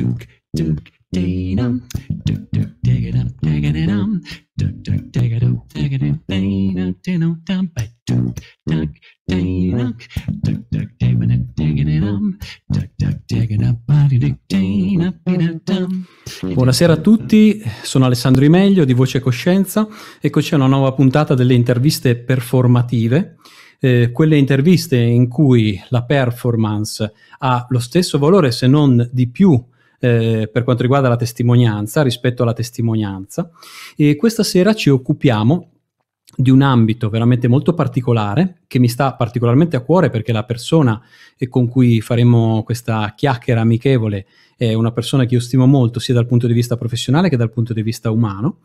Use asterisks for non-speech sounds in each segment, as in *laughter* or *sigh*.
duke, duke, dana, duke, duke, digadum, digadum, duke, duke, digadum, digadum, dana, dano, dum, by duke, duke, dana, duke, duke, digadum, digadum, duke, duke, digadum, body, duke, dana, dana, dum. Buonasera a tutti, sono Alessandro Imeglio di Voce Coscienza Eccoci a una nuova puntata delle interviste performative. Eh, quelle interviste in cui la performance ha lo stesso valore, se non di più, eh, per quanto riguarda la testimonianza, rispetto alla testimonianza. E questa sera ci occupiamo di un ambito veramente molto particolare che mi sta particolarmente a cuore perché la persona eh, con cui faremo questa chiacchiera amichevole è una persona che io stimo molto sia dal punto di vista professionale che dal punto di vista umano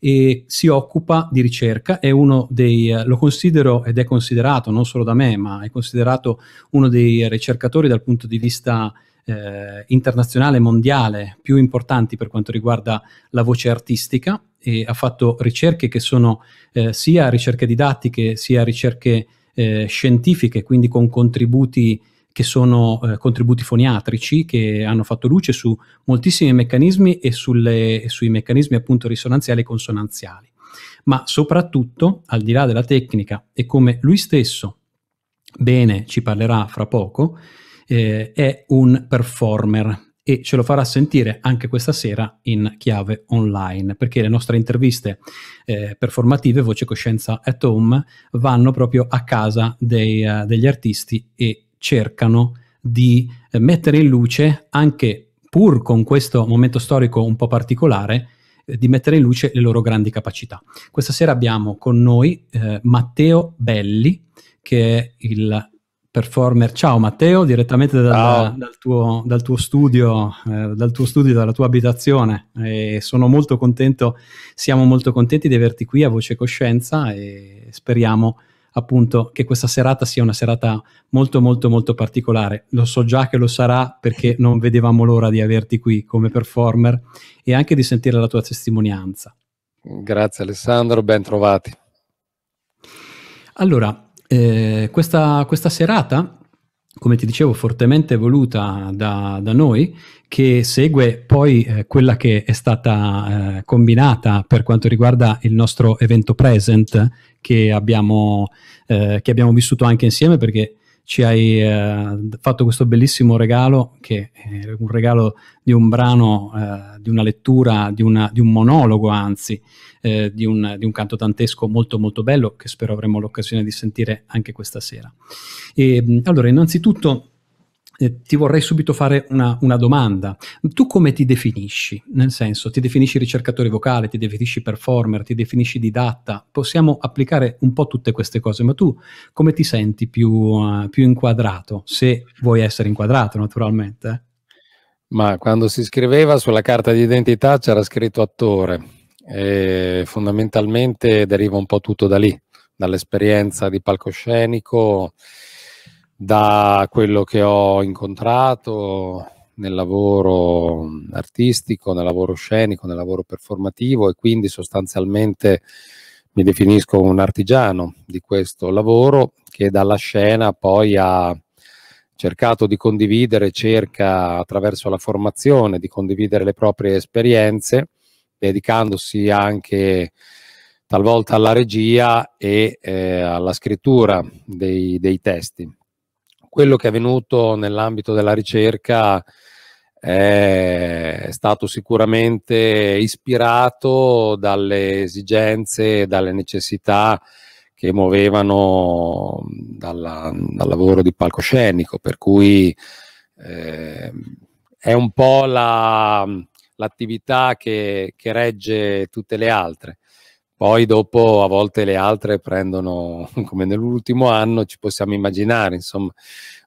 e si occupa di ricerca, è uno dei, eh, lo considero ed è considerato non solo da me ma è considerato uno dei ricercatori dal punto di vista eh, internazionale mondiale più importanti per quanto riguarda la voce artistica e ha fatto ricerche che sono eh, sia ricerche didattiche sia ricerche eh, scientifiche, quindi con contributi che sono eh, contributi foniatrici che hanno fatto luce su moltissimi meccanismi e, sulle, sui meccanismi appunto risonanziali e consonanziali. Ma soprattutto, al di là della tecnica e come lui stesso bene ci parlerà fra poco, eh, è un performer e ce lo farà sentire anche questa sera in chiave online, perché le nostre interviste eh, performative, Voce Coscienza at Home, vanno proprio a casa dei, uh, degli artisti e cercano di eh, mettere in luce, anche pur con questo momento storico un po' particolare, eh, di mettere in luce le loro grandi capacità. Questa sera abbiamo con noi eh, Matteo Belli, che è il performer. Ciao Matteo, direttamente dal, dal, tuo, dal tuo, studio, eh, dal tuo studio, dalla tua abitazione. E sono molto contento, siamo molto contenti di averti qui a Voce Coscienza e speriamo appunto che questa serata sia una serata molto molto molto particolare. Lo so già che lo sarà perché non vedevamo l'ora di averti qui come performer e anche di sentire la tua testimonianza. Grazie Alessandro, ben trovati. Allora, eh, questa, questa, serata, come ti dicevo, fortemente voluta da, da noi, che segue poi eh, quella che è stata eh, combinata per quanto riguarda il nostro evento present che abbiamo, eh, che abbiamo vissuto anche insieme perché ci hai eh, fatto questo bellissimo regalo, che è un regalo di un brano, eh, di una lettura, di, una, di un monologo anzi, eh, di, un, di, un, canto tantesco molto molto bello che spero avremo l'occasione di sentire anche questa sera. E, allora, innanzitutto eh, ti vorrei subito fare una, una, domanda. Tu come ti definisci? Nel senso, ti definisci ricercatore vocale, ti definisci performer, ti definisci didatta? Possiamo applicare un po' tutte queste cose, ma tu come ti senti più, uh, più inquadrato? Se vuoi essere inquadrato, naturalmente. Ma quando si scriveva sulla carta di identità c'era scritto attore. E fondamentalmente deriva un po' tutto da lì, dall'esperienza di palcoscenico, da quello che ho incontrato nel lavoro artistico, nel lavoro scenico, nel lavoro performativo e quindi sostanzialmente mi definisco un artigiano di questo lavoro che dalla scena poi ha cercato di condividere, cerca attraverso la formazione di condividere le proprie esperienze, dedicandosi anche talvolta alla regia e eh, alla scrittura dei, dei testi quello che è avvenuto nell'ambito della ricerca eh, è stato sicuramente ispirato dalle esigenze dalle necessità che muovevano dalla, dal lavoro di palcoscenico, per cui eh, è un po' la, l'attività che, che regge tutte le altre. Poi dopo a volte le altre prendono, *laughs* come nell'ultimo anno, ci possiamo immaginare, insomma,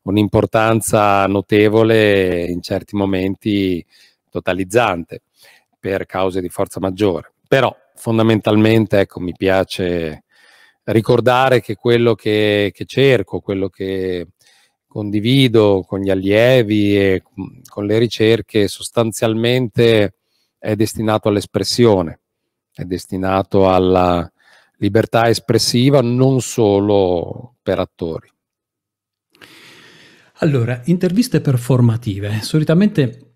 un'importanza notevole in certi momenti totalizzante per cause di forza maggiore. Però fondamentalmente ecco, mi piace ricordare che quello che, che cerco, quello che condivido con gli allievi e con le ricerche sostanzialmente è destinato all'espressione è destinato alla libertà espressiva non solo per attori. Allora, interviste performative. Solitamente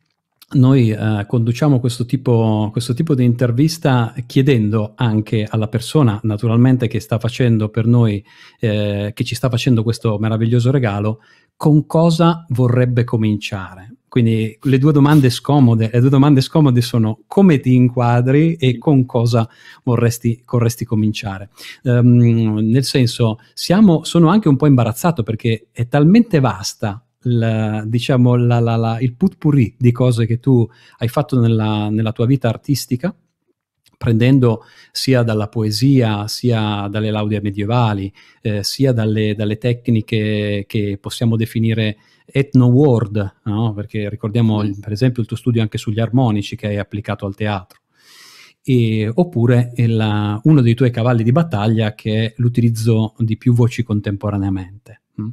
noi eh, conduciamo questo tipo, questo tipo, di intervista chiedendo anche alla persona, naturalmente, che sta facendo per noi, eh, che ci sta facendo questo meraviglioso regalo, con cosa vorrebbe cominciare. Quindi le due domande scomode, le due domande scomode sono come ti inquadri e con cosa vorresti, vorresti cominciare. Um, nel senso, siamo, sono anche un po' imbarazzato perché è talmente vasta diciamo, la, diciamo, la, la, il putpurri di cose che tu hai fatto nella, nella tua vita artistica, prendendo sia dalla poesia, sia dalle laudie medievali, eh, sia dalle, dalle, tecniche che possiamo definire Etno World, no? perché ricordiamo il, mm. per esempio il tuo studio anche sugli armonici che hai applicato al teatro. E, oppure il, uno dei tuoi cavalli di battaglia che è l'utilizzo di più voci contemporaneamente. Mm? Mm.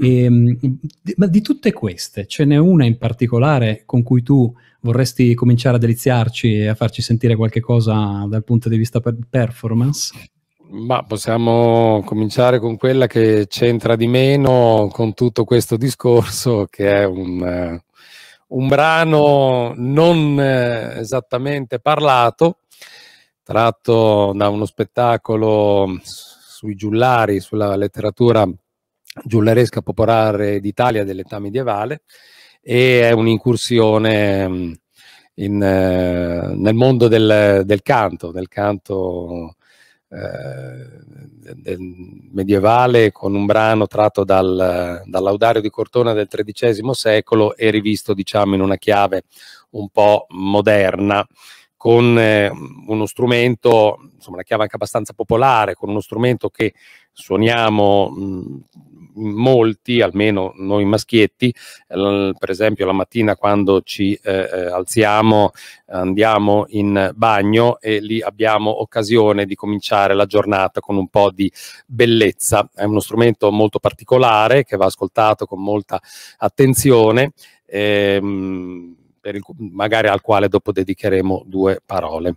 E, ehm, di, ma di tutte queste ce n'è una in particolare con cui tu vorresti cominciare a deliziarci e a farci sentire qualche cosa dal punto di vista per performance? Ma possiamo cominciare con quella che c'entra di meno con tutto questo discorso, che è un, eh, un brano non eh, esattamente parlato, tratto da uno spettacolo sui giullari, sulla letteratura giullaresca popolare d'Italia dell'età medievale, e è un'incursione mm, in, eh, nel mondo del, del canto, del canto eh, medievale con un brano tratto dal, dall'audario di Cortona del XIII secolo e rivisto diciamo in una chiave un po' moderna con eh, uno strumento, insomma una chiave anche abbastanza popolare, con uno strumento che suoniamo mh, molti, almeno noi maschietti, per esempio la mattina quando ci eh, eh, alziamo andiamo in bagno e lì abbiamo occasione di cominciare la giornata con un po' di bellezza. È uno strumento molto particolare che va ascoltato con molta attenzione. Ehm, il, magari al quale dopo dedicheremo due parole.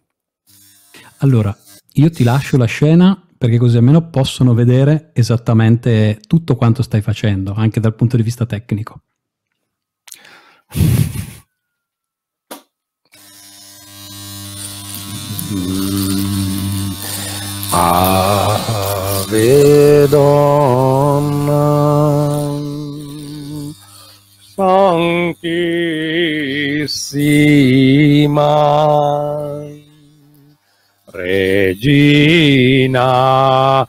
Allora, io ti lascio la scena perché così almeno possono vedere esattamente tutto quanto stai facendo, anche dal punto di vista tecnico. Mm. Ave Donna Santissima regina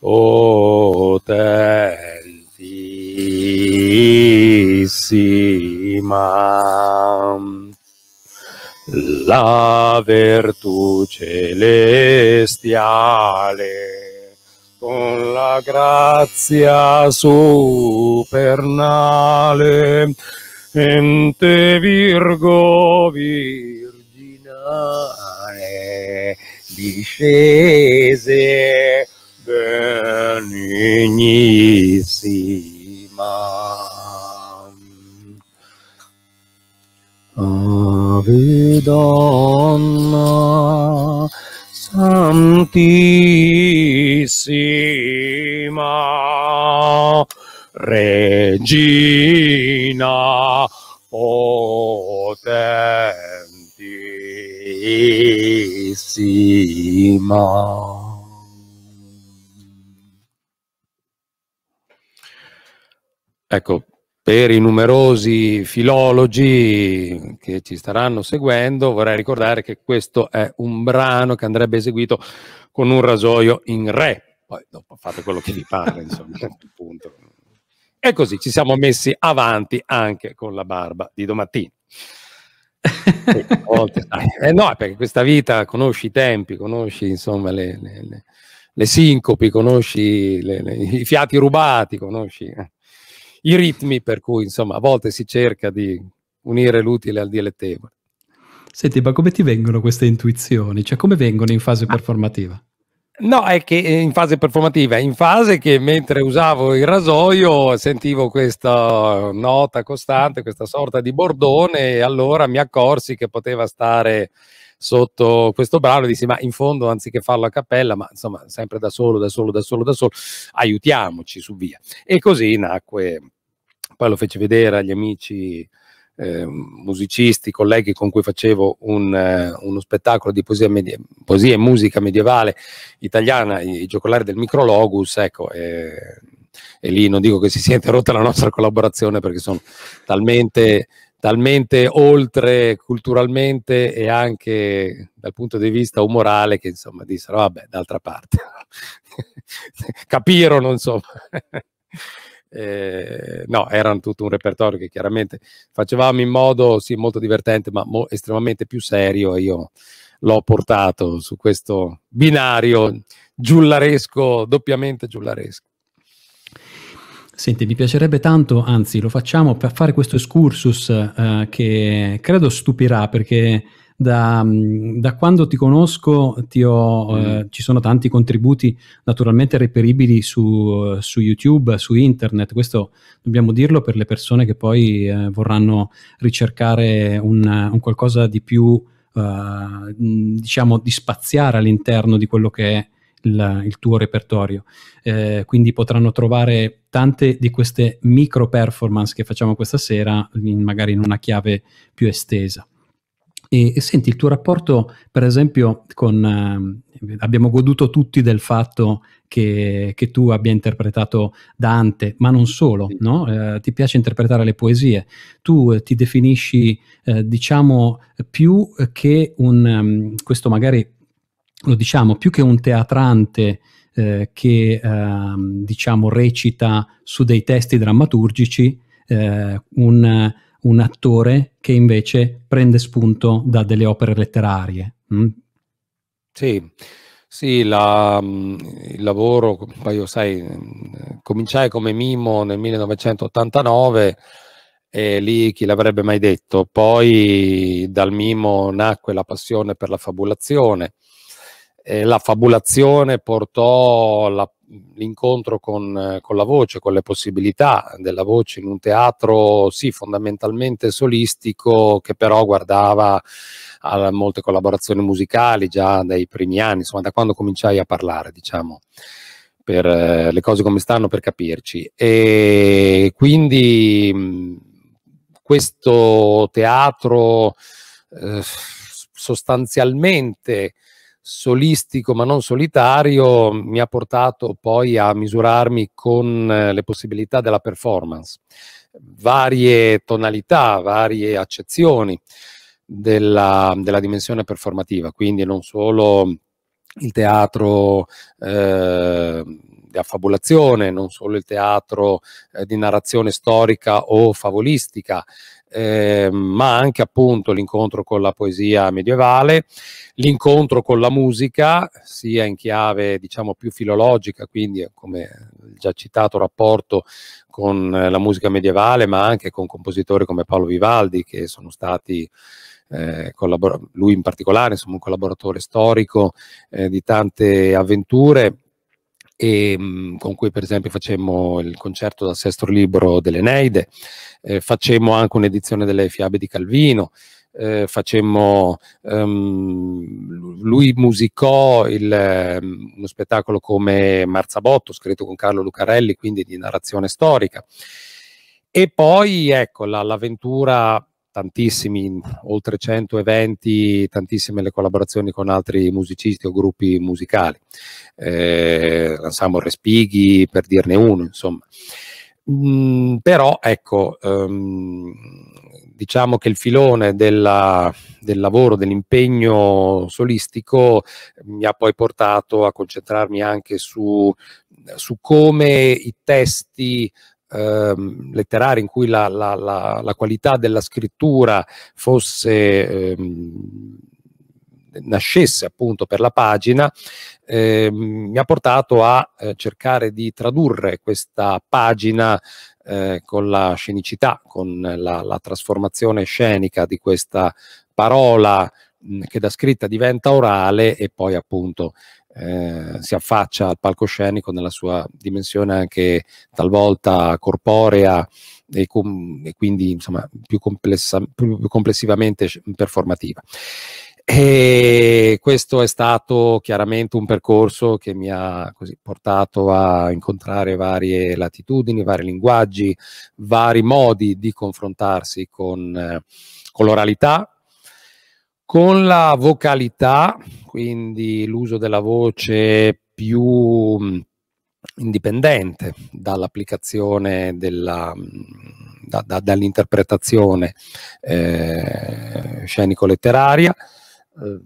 o potentissima. La vertù celestiale con la grazia supernale ente virgo virginale discese benignissima. Ave Donna Santissima Regina Potente bellissima. Ecco, per i numerosi filologi che ci staranno seguendo, vorrei ricordare che questo è un brano che andrebbe eseguito con un rasoio in re. Poi dopo fate quello che vi pare, *laughs* insomma, E così ci siamo messi avanti anche con la barba di domattina. Sì, volte, *laughs* eh no, perché questa vita conosci i tempi, conosci insomma le, le, le, le sincopi, conosci i fiati rubati, conosci eh, i ritmi, per cui insomma a volte si cerca di unire l'utile al dilettevole. Senti, ma come ti vengono queste intuizioni? Cioè come vengono in fase ah. performativa? No, è che in fase performativa, in fase che mentre usavo il rasoio sentivo questa nota costante, questa sorta di bordone e allora mi accorsi che poteva stare sotto questo brano e dissi ma in fondo anziché farlo a cappella, ma insomma sempre da solo, da solo, da solo, da solo, aiutiamoci su via. E così nacque, poi lo feci vedere agli amici eh, musicisti, colleghi con cui facevo un, eh, uno spettacolo di poesia, poesia, e musica medievale italiana, i, i giocolari del Micrologus, ecco, eh, e lì non dico che si sia interrotta la nostra collaborazione perché sono talmente, talmente oltre culturalmente e anche dal punto di vista umorale che insomma dissero vabbè d'altra parte *laughs* capirono insomma eh, no, erano tutto un repertorio che chiaramente facevamo in modo sì, molto divertente, ma mo estremamente più serio. E io l'ho portato su questo binario giullaresco, doppiamente giullaresco. Senti, mi piacerebbe tanto, anzi lo facciamo per fare questo excursus eh, che credo stupirà perché da, mm, da quando ti conosco ti ho, mm. eh, ci sono tanti contributi naturalmente reperibili su, eh, su, YouTube, su internet, questo dobbiamo dirlo per le persone che poi eh, vorranno ricercare un, un, qualcosa di più, eh, mm, diciamo, di spaziare all'interno di quello che è il, il, tuo repertorio. Eh, quindi potranno trovare tante di queste micro performance che facciamo questa sera, in, magari in una chiave più estesa. E, e, senti il tuo rapporto, per esempio, con... Eh, abbiamo goduto tutti del fatto che, che, tu abbia interpretato Dante, ma non solo, no? eh, ti piace interpretare le poesie. Tu eh, ti definisci, eh, diciamo, più che un... Um, questo magari lo diciamo, più che un teatrante eh, che, ehm, diciamo, recita su dei testi drammaturgici, eh, un un attore che invece prende spunto da delle opere letterarie. Mm? Sì, sì la, mm, il lavoro, poi io sai, mm, cominciai come Mimo nel 1989 e lì chi l'avrebbe mai detto. Poi dal Mimo nacque la passione per la fabulazione. la fabulazione portò la l'incontro con, con, la voce, con le possibilità della voce in un teatro, sì, fondamentalmente solistico, che però guardava a molte collaborazioni musicali già dai primi anni, insomma, da quando cominciai a parlare, diciamo per eh, le cose come stanno per capirci e quindi mh, questo teatro eh, sostanzialmente solistico ma non solitario mi ha portato poi a misurarmi con eh, le possibilità della performance, varie tonalità, varie accezioni della, della dimensione performativa, quindi non solo il teatro eh, di affabulazione, non solo il teatro eh, di narrazione storica o favolistica, Ehm, ma anche appunto l'incontro con la poesia medievale, l'incontro con la musica, sia in chiave diciamo più filologica, quindi eh, come già citato rapporto con eh, la musica medievale, ma anche con compositori come Paolo Vivaldi che sono stati eh, lui in particolare, insomma un collaboratore storico eh, di tante avventure e, ehm, con cui per esempio facemmo il concerto dal sesto libro dell'Eneide, eh, facemmo anche un'edizione delle fiabe di Calvino, eh, facemmo, um, lui musicò il, um, uno spettacolo come Marzabotto, scritto con Carlo Lucarelli, quindi di narrazione storica. E poi ecco l'avventura tantissimi, oltre 100 eventi, tantissime le collaborazioni con altri musicisti o gruppi musicali, eh, l'ensemble Respighi per dirne uno, insomma. Mm, però ecco, um, diciamo che il filone della, del lavoro, dell'impegno solistico mm, mi ha poi portato a concentrarmi anche su, su come i testi ehm, letterari in cui la, la, la, la, qualità della scrittura fosse ehm, nascesse appunto per la pagina, eh, mi ha portato a eh, cercare di tradurre questa pagina eh, con la scenicità, con la, la, trasformazione scenica di questa parola mh, che da scritta diventa orale e poi appunto eh, si affaccia al palcoscenico nella sua dimensione anche talvolta corporea e, com- e quindi insomma, più, complessa- più, complessivamente performativa. E questo è stato chiaramente un percorso che mi ha così, portato a incontrare varie latitudini, vari linguaggi, vari modi di confrontarsi con, eh, con l'oralità, con la vocalità, quindi l'uso della voce più mm, indipendente dall'applicazione della, mm, da, da, dall'interpretazione eh, scenico-letteraria, eh,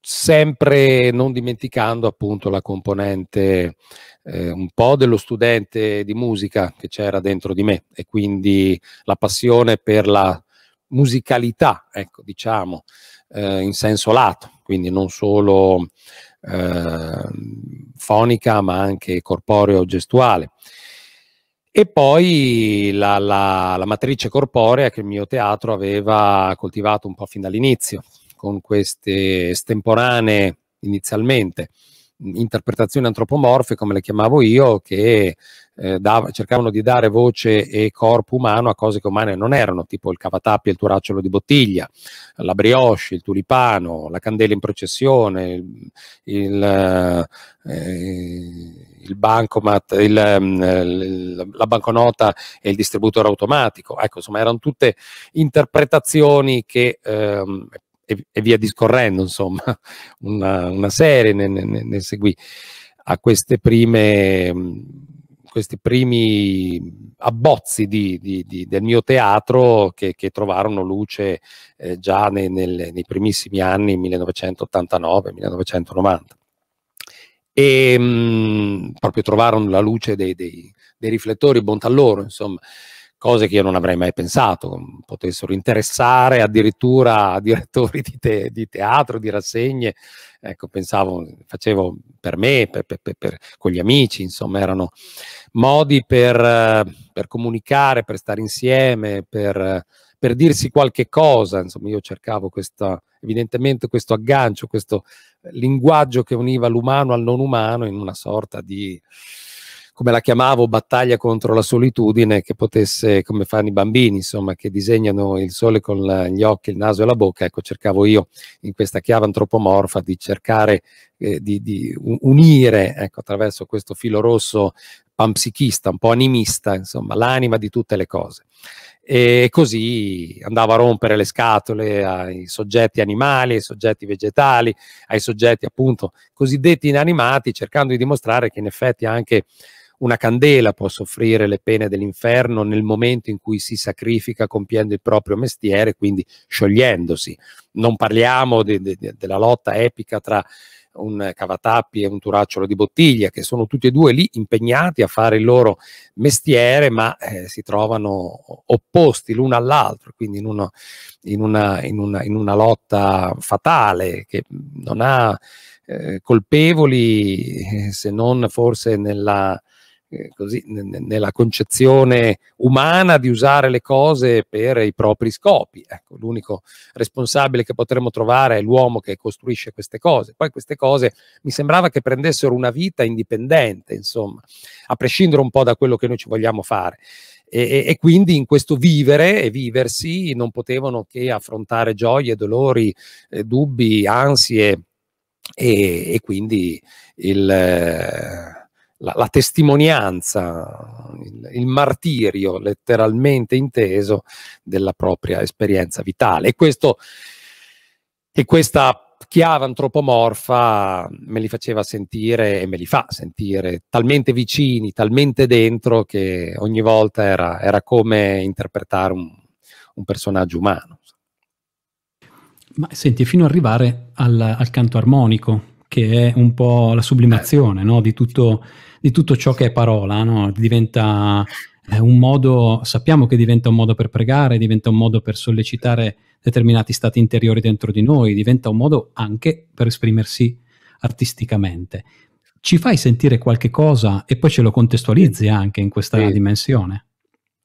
sempre non dimenticando appunto la componente eh, un po' dello studente di musica che c'era dentro di me e quindi la passione per la musicalità, ecco, diciamo, eh, in senso lato, quindi non solo eh, fonica ma anche corporeo gestuale. E poi la, la, la, matrice corporea che il mio teatro aveva coltivato un po' fin dall'inizio, con queste estemporanee inizialmente interpretazioni antropomorfe, come le chiamavo io, che eh, dav- cercavano di dare voce e corpo umano a cose che umane non erano, tipo il cavatappi e il turacciolo di bottiglia, la brioche, il tulipano, la candela in processione, il, il, eh, eh il bancomat, mm, il, la banconota e il distributore automatico. Ecco, insomma, erano tutte interpretazioni che ehm, e, via discorrendo, insomma, *laughs* una, una serie ne, ne, ne, seguì a queste prime mm, questi primi abbozzi di, di, di, del mio teatro che, che trovarono luce eh, già nei, nel, nei primissimi anni 1989-1990 e mh, proprio trovarono la luce dei, dei, dei riflettori bontà loro insomma cose che io non avrei mai pensato mm, potessero interessare addirittura *laughs* direttori di, te, di, teatro, di rassegne. Ecco, pensavo, facevo per me, per, per, per, con gli amici, insomma, erano modi per, eh, comunicare, per stare insieme, per, dirsi qualche cosa. Insomma, io cercavo questa, evidentemente questo aggancio, questo linguaggio che univa l'umano al non umano in una sorta di come la chiamavo, battaglia contro la solitudine che potesse, come fanno i bambini, insomma, che disegnano il sole con la, gli occhi, il naso e la bocca, ecco, cercavo io in questa chiave antropomorfa di cercare eh, di, di, unire, ecco, attraverso questo filo rosso panpsichista, un po' animista, insomma, l'anima di tutte le cose. E così andava a rompere le scatole ai soggetti animali, ai soggetti vegetali, ai soggetti appunto cosiddetti inanimati, cercando di dimostrare che in effetti anche una candela può soffrire le pene dell'inferno nel momento in cui si sacrifica compiendo il proprio mestiere, quindi sciogliendosi. Non parliamo de, de, de, della lotta epica tra un cavatappi e un turacciolo di bottiglia, che sono tutti e due lì impegnati a fare il loro mestiere, ma eh, si trovano opposti l'uno all'altro, quindi in, uno, in, una, in, una, in, una, lotta fatale che non ha eh, colpevoli eh, se non forse nella eh, così, n- nella concezione umana di usare le cose per i propri scopi. Ecco, l'unico responsabile che potremmo trovare è l'uomo che costruisce queste cose. Poi queste cose mi sembrava che prendessero una vita indipendente, insomma, a prescindere un po' da quello che noi ci vogliamo fare. E, e, quindi in questo vivere e viversi non potevano che affrontare gioie, dolori, eh, dubbi, ansie e, e quindi il... Eh, la, la testimonianza, il, il, martirio letteralmente inteso della propria esperienza vitale. E, questo, e questa chiave antropomorfa me li faceva sentire e me li fa sentire talmente vicini, talmente dentro che ogni volta era, era come interpretare un, un personaggio umano. Ma senti, fino ad arrivare al, al, canto armonico, che è un po' la sublimazione eh. no? di tutto di tutto ciò che è parola, no? diventa eh, un modo, sappiamo che diventa un modo per pregare, diventa un modo per sollecitare determinati stati interiori dentro di noi, diventa un modo anche per esprimersi artisticamente. Ci fai sentire qualche cosa e poi ce lo contestualizzi anche in questa sì. dimensione.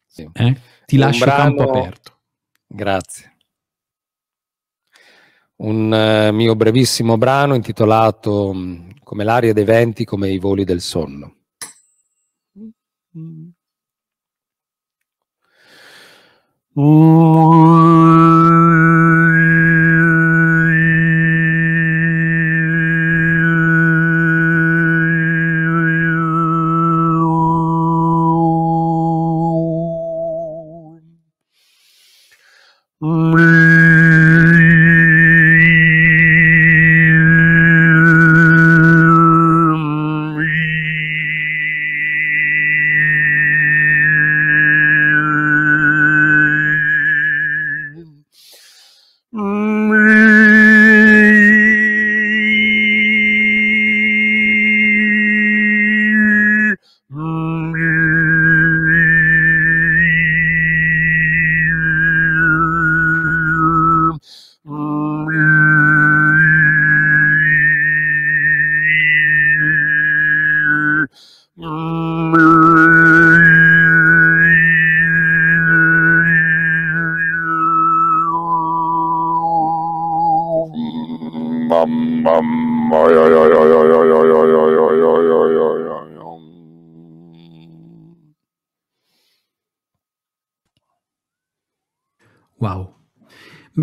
Sì. Eh? Ti lascio brano... campo aperto. Grazie un eh, mio brevissimo brano intitolato mm, Come l'aria dei venti, come i voli del sonno. Mm.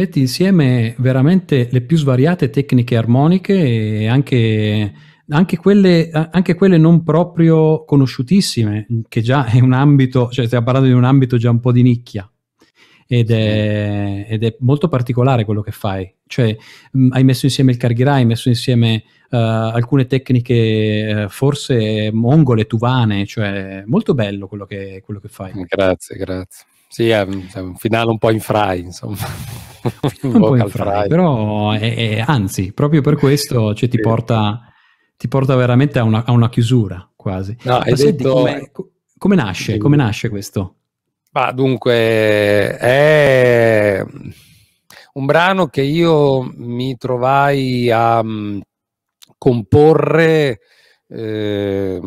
metti insieme veramente le più svariate tecniche armoniche e anche, anche, quelle, anche quelle, non proprio conosciutissime, che già è un ambito, cioè stiamo parlando di un ambito già un po' di nicchia. Ed è, ed è molto particolare quello che fai. Cioè, mh, mm, hai messo insieme il Carghirà, hai messo insieme uh, alcune tecniche uh, forse mongole, tuvane, cioè molto bello quello che, quello che fai. Grazie, grazie. Sì, è un, è un finale un po' in fry, insomma. *laughs* un, po' in però è, è, anzi, proprio per questo cioè, ti, sì. porta, ti, porta, veramente a una, a una chiusura quasi. No, hai senti, detto... come, come, nasce, come nasce questo? Ma dunque, è un brano che io mi trovai a mm, comporre eh,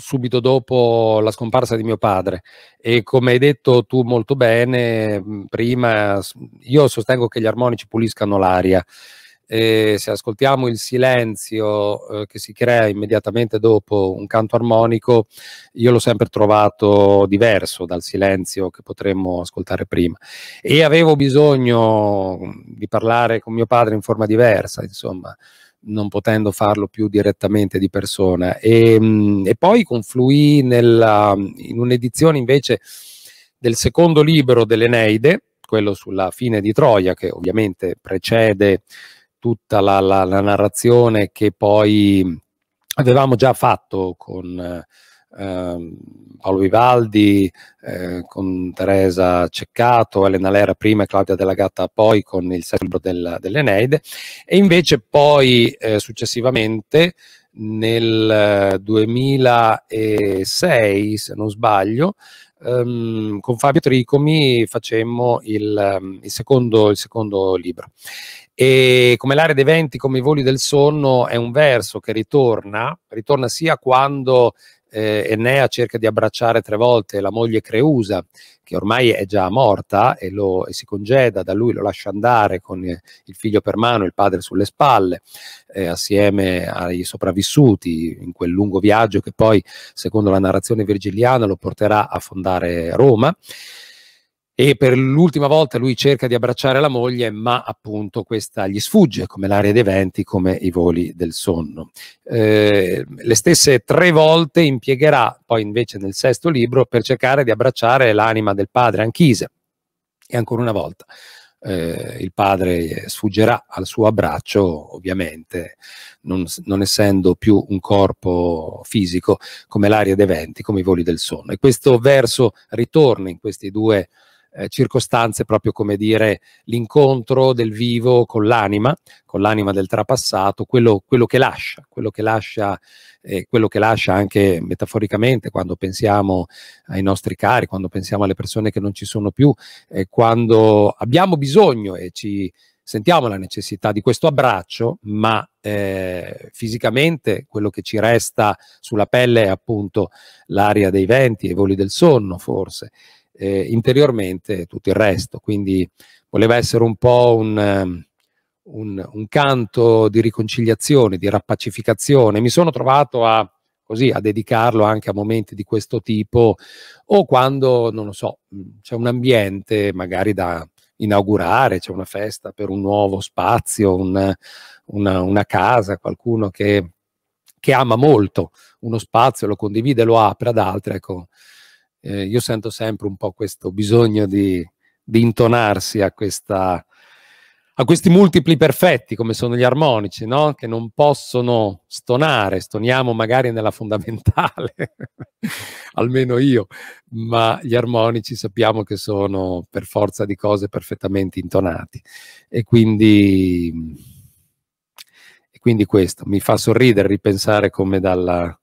subito dopo la scomparsa di mio padre e come hai detto tu molto bene prima, io sostengo che gli armonici puliscano l'aria. E se ascoltiamo il silenzio eh, che si crea immediatamente dopo un canto armonico, io l'ho sempre trovato diverso dal silenzio che potremmo ascoltare prima. E avevo bisogno di parlare con mio padre in forma diversa, insomma non potendo farlo più direttamente di persona. E, ehm, e poi confluì nella, in un'edizione invece del secondo libro dell'Eneide, quello sulla fine di Troia, che ovviamente precede tutta la, la, la narrazione che poi avevamo già fatto con... Eh, eh, Paolo Vivaldi, eh, con Teresa Ceccato, Elena Lera prima e Claudia Della Gatta poi con il settimo del, dell'Eneide e invece poi eh, successivamente nel 2006 eh, se non sbaglio Um, con Fabio Tricomi facemmo il, um, il, secondo, il, secondo, libro. E come l'area dei venti, come i voli del sonno, è un verso che ritorna, ritorna sia quando eh, Ennea cerca di abbracciare tre volte la moglie Creusa, che ormai è già morta e, lo, e si congeda da lui, lo lascia andare con eh, il figlio per mano, il padre sulle spalle, eh, assieme ai sopravvissuti in quel lungo viaggio che poi, secondo la narrazione virgiliana, lo porterà a fondare Roma e per l'ultima volta lui cerca di abbracciare la moglie, ma appunto questa gli sfugge, come l'aria dei venti, come i voli del sonno. Eh, le stesse tre volte impiegherà poi invece nel sesto libro per cercare di abbracciare l'anima del padre Anchise. E ancora una volta eh, il padre sfuggerà al suo abbraccio, ovviamente, non, non, essendo più un corpo fisico come l'aria dei venti, come i voli del sonno. E questo verso ritorna in questi due eh, circostanze proprio come dire l'incontro del vivo con l'anima, con l'anima del trapassato, quello, quello che lascia, quello che lascia, eh, quello che lascia anche metaforicamente quando pensiamo ai nostri cari, quando pensiamo alle persone che non ci sono più, eh, quando abbiamo bisogno e ci sentiamo la necessità di questo abbraccio, ma eh, fisicamente quello che ci resta sulla pelle è appunto l'aria dei venti i voli del sonno, forse, eh, interiormente tutto il resto. Quindi voleva essere un po' un, ehm, un, un, canto di riconciliazione, di rappacificazione. Mi sono trovato a, così, a dedicarlo anche a momenti di questo tipo o quando, non lo so, mm, c'è un ambiente magari da inaugurare, c'è una festa per un nuovo spazio, un, una, una casa, qualcuno che che ama molto uno spazio, lo condivide, lo apre ad altri, ecco, eh, io sento sempre un po' questo bisogno di, di intonarsi a, questa, a questi multipli perfetti come sono gli armonici, no? che non possono stonare, stoniamo magari nella fondamentale, *laughs* almeno io, ma gli armonici sappiamo che sono per forza di cose perfettamente intonati e quindi, e quindi questo mi fa sorridere, ripensare come dalla,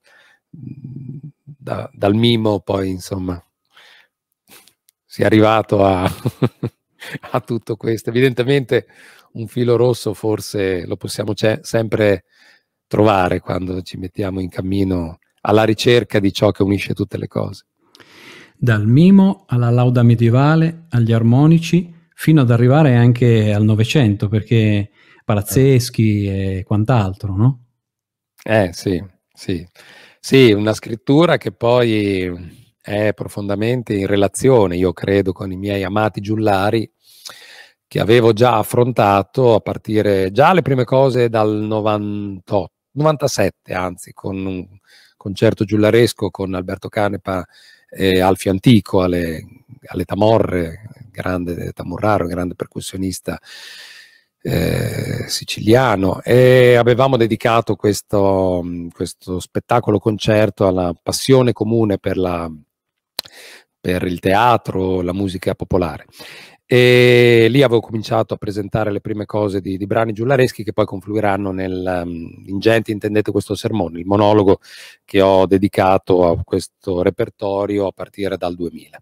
da, dal mimo poi insomma si è arrivato a, *laughs* a, tutto questo. Evidentemente un filo rosso forse lo possiamo sempre trovare quando ci mettiamo in cammino alla ricerca di ciò che unisce tutte le cose. Dal mimo alla lauda medievale, agli armonici, fino ad arrivare anche al Novecento, perché Parazzeschi e quant'altro, no? Eh sì, sì. Sì, una scrittura che poi eh, è profondamente in relazione, io credo, con i miei amati giullari che avevo già affrontato a partire già le prime cose dal 98, 97, anzi, con un concerto giullaresco con Alberto Canepa e Alfio Antico alle, alle Tamorre, grande Tamurraro, grande percussionista eh, siciliano e avevamo dedicato questo, mm, questo spettacolo concerto alla passione comune per, la, per il teatro, la musica popolare e lì avevo cominciato a presentare le prime cose di, di brani giullareschi che poi confluiranno nel mm, in gente intendete questo sermone, il monologo che ho dedicato a questo repertorio a partire dal 2000.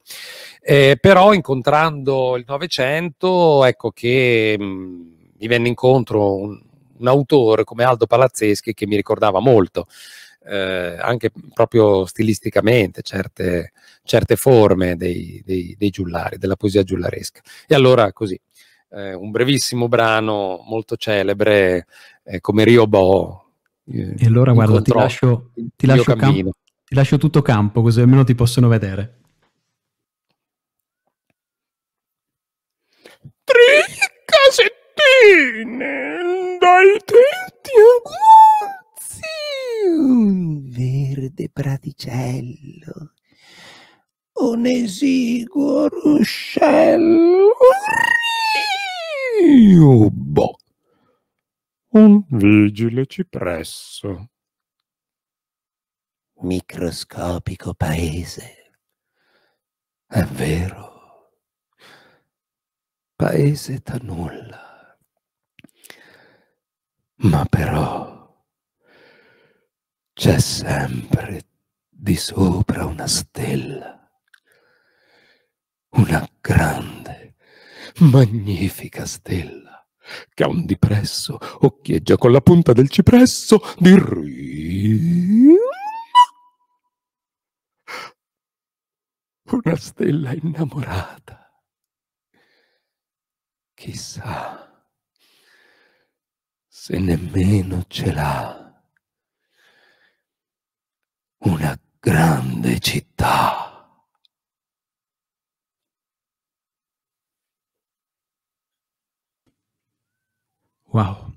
Eh, però incontrando il Novecento, ecco che mh, mm, mi venne incontro un, un autore come Aldo Palazzeschi che mi ricordava molto. Eh, anche proprio stilisticamente certe, certe forme dei, dei, dei, giullari, della poesia giullaresca. E allora così, eh, un brevissimo brano molto celebre eh, come Rio Bo. Eh, e allora guarda, ti lascio, ti, lascio camp- ti lascio tutto campo così almeno ti possono vedere. Trick! fine dai denti aguzzi un verde praticello un esiguo ruscello riubo un vigile cipresso microscopico paese è vero paese da nulla ma però c'è sempre di sopra una stella, una grande, magnifica stella che a un dipresso occhieggia con la punta del cipresso di Rima. Una stella innamorata. Chissà se nemmeno ce l'ha. Una grande città. Wow.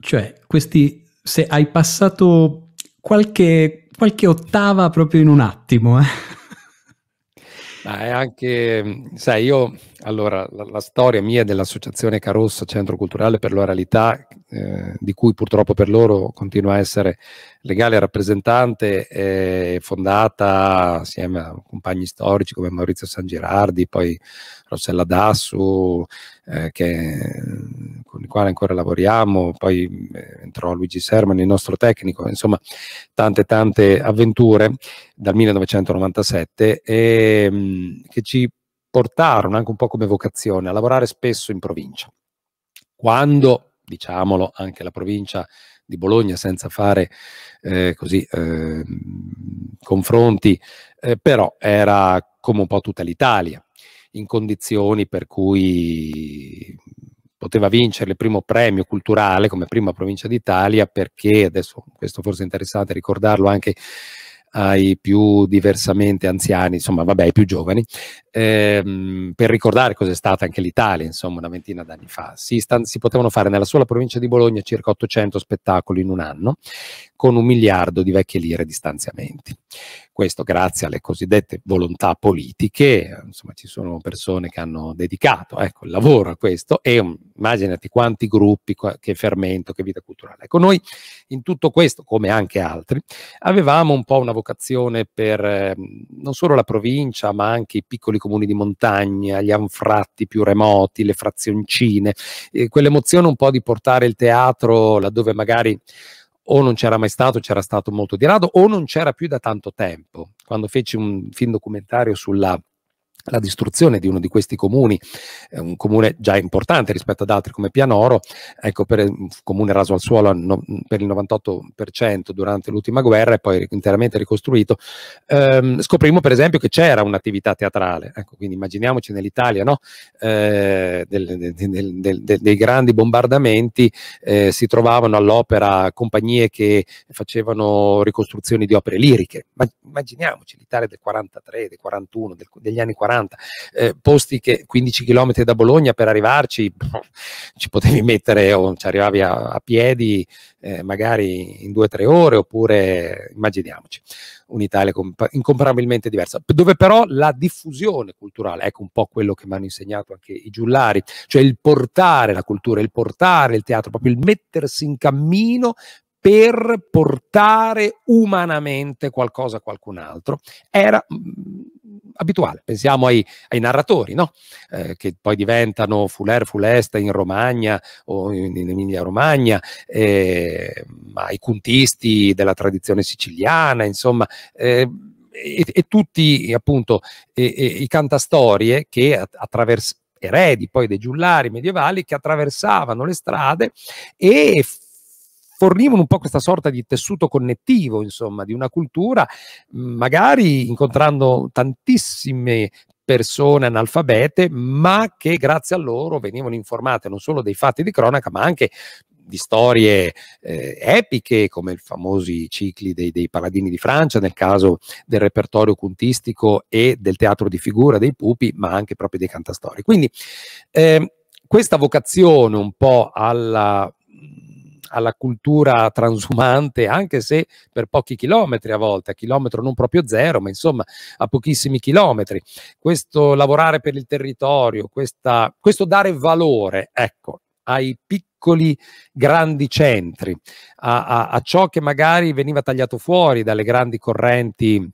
Cioè, questi, se hai passato qualche, qualche ottava proprio in un attimo, eh? Ma è anche, sai, io allora la, la storia mia dell'associazione Carossa Centro Culturale per l'Oralità, eh, di cui purtroppo per loro continua a essere legale rappresentante, è fondata assieme a compagni storici come Maurizio San Girardi, poi Rossella Dassu, eh, che quale ancora lavoriamo, poi eh, entrò Luigi Sermani, il nostro tecnico, insomma tante tante avventure dal 1997 e, mh, mm, che ci portarono anche un po' come vocazione a lavorare spesso in provincia. Quando, diciamolo, anche la provincia di Bologna senza fare eh, così eh, confronti, eh, però era come un po' tutta l'Italia, in condizioni per cui poteva vincere il primo premio culturale come prima provincia d'Italia perché, adesso questo forse è interessante ricordarlo anche ai più diversamente anziani, insomma vabbè ai più giovani, ehm, per ricordare cos'è stata anche l'Italia, insomma una ventina d'anni fa. Si, si, potevano fare nella sola provincia di Bologna circa 800 spettacoli in un anno, con un miliardo di vecchie lire di stanziamenti questo grazie alle cosiddette volontà politiche, insomma ci sono persone che hanno dedicato ecco, il lavoro a questo e um, immaginati quanti gruppi, che fermento, che vita culturale. Ecco, noi in tutto questo, come anche altri, avevamo un po' una vocazione per eh, non solo la provincia, ma anche i piccoli comuni di montagna, gli anfratti più remoti, le frazioncine, eh, quell'emozione un po' di portare il teatro laddove magari o non c'era mai stato, c'era stato molto di rado, o non c'era più da tanto tempo. Quando feci un film documentario sulla la distruzione di uno di questi comuni, un comune già importante rispetto ad altri come Pianoro, ecco per un mm, comune raso al suolo no, mm, per il 98% durante l'ultima guerra e poi interamente ricostruito, ehm, scoprimo per esempio che c'era un'attività teatrale, ecco, quindi immaginiamoci nell'Italia no? eh, del, del, del, dei grandi bombardamenti, eh, si trovavano all'opera compagnie che facevano ricostruzioni di opere liriche, ma immaginiamoci l'Italia del 43, del 41, degli anni 40, 80, eh, posti che 15 km da Bologna per arrivarci *laughs* ci potevi mettere o ci arrivavi a, a piedi eh, magari in due o tre ore oppure immaginiamoci un'Italia incomparabilmente diversa, dove però la diffusione culturale, ecco un po' quello che mi hanno insegnato anche i giullari, cioè il portare la cultura, il portare il teatro, proprio il mettersi in cammino per portare umanamente qualcosa a qualcun altro. Era mh, mm, abituale, pensiamo ai, ai narratori, no? eh, che poi diventano Fuler, Fulesta in Romagna o in, in Emilia Romagna, eh, ai puntisti della tradizione siciliana, insomma. Eh, e, e, tutti appunto i cantastorie che attraversano eredi poi dei giullari medievali che attraversavano le strade e fornivano un po' questa sorta di tessuto connettivo, insomma, di una cultura, mhmm, magari incontrando tantissime persone analfabete, ma che grazie a loro venivano informate non solo dei fatti di cronaca, ma anche di storie eh, epiche come i famosi cicli dei, dei, paladini di Francia nel caso del repertorio puntistico e del teatro di figura dei pupi ma anche proprio dei cantastori quindi eh, questa vocazione un po' alla alla cultura transumante, anche se per pochi chilometri a volte, a chilometro non proprio zero, ma insomma a pochissimi chilometri. Questo lavorare per il territorio, questa, questo dare valore, ecco, ai piccoli grandi centri, a, a, a ciò che magari veniva tagliato fuori dalle grandi correnti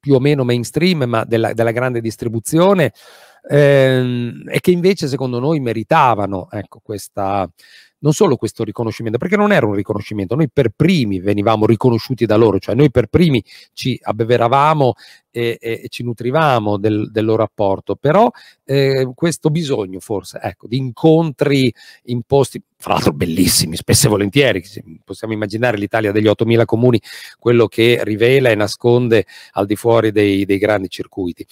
più o meno mainstream, ma della, della grande distribuzione, ehm, e che invece secondo noi meritavano ecco, questa, non solo questo riconoscimento, perché non era un riconoscimento, noi per primi venivamo riconosciuti da loro, cioè noi per primi ci abbeveravamo e, e, e ci nutrivamo del, del loro apporto, però eh, questo bisogno forse ecco, di incontri in posti, fra l'altro bellissimi, spesso e volentieri, possiamo immaginare l'Italia degli 8.000 comuni, quello che rivela e nasconde al di fuori dei, dei grandi circuiti.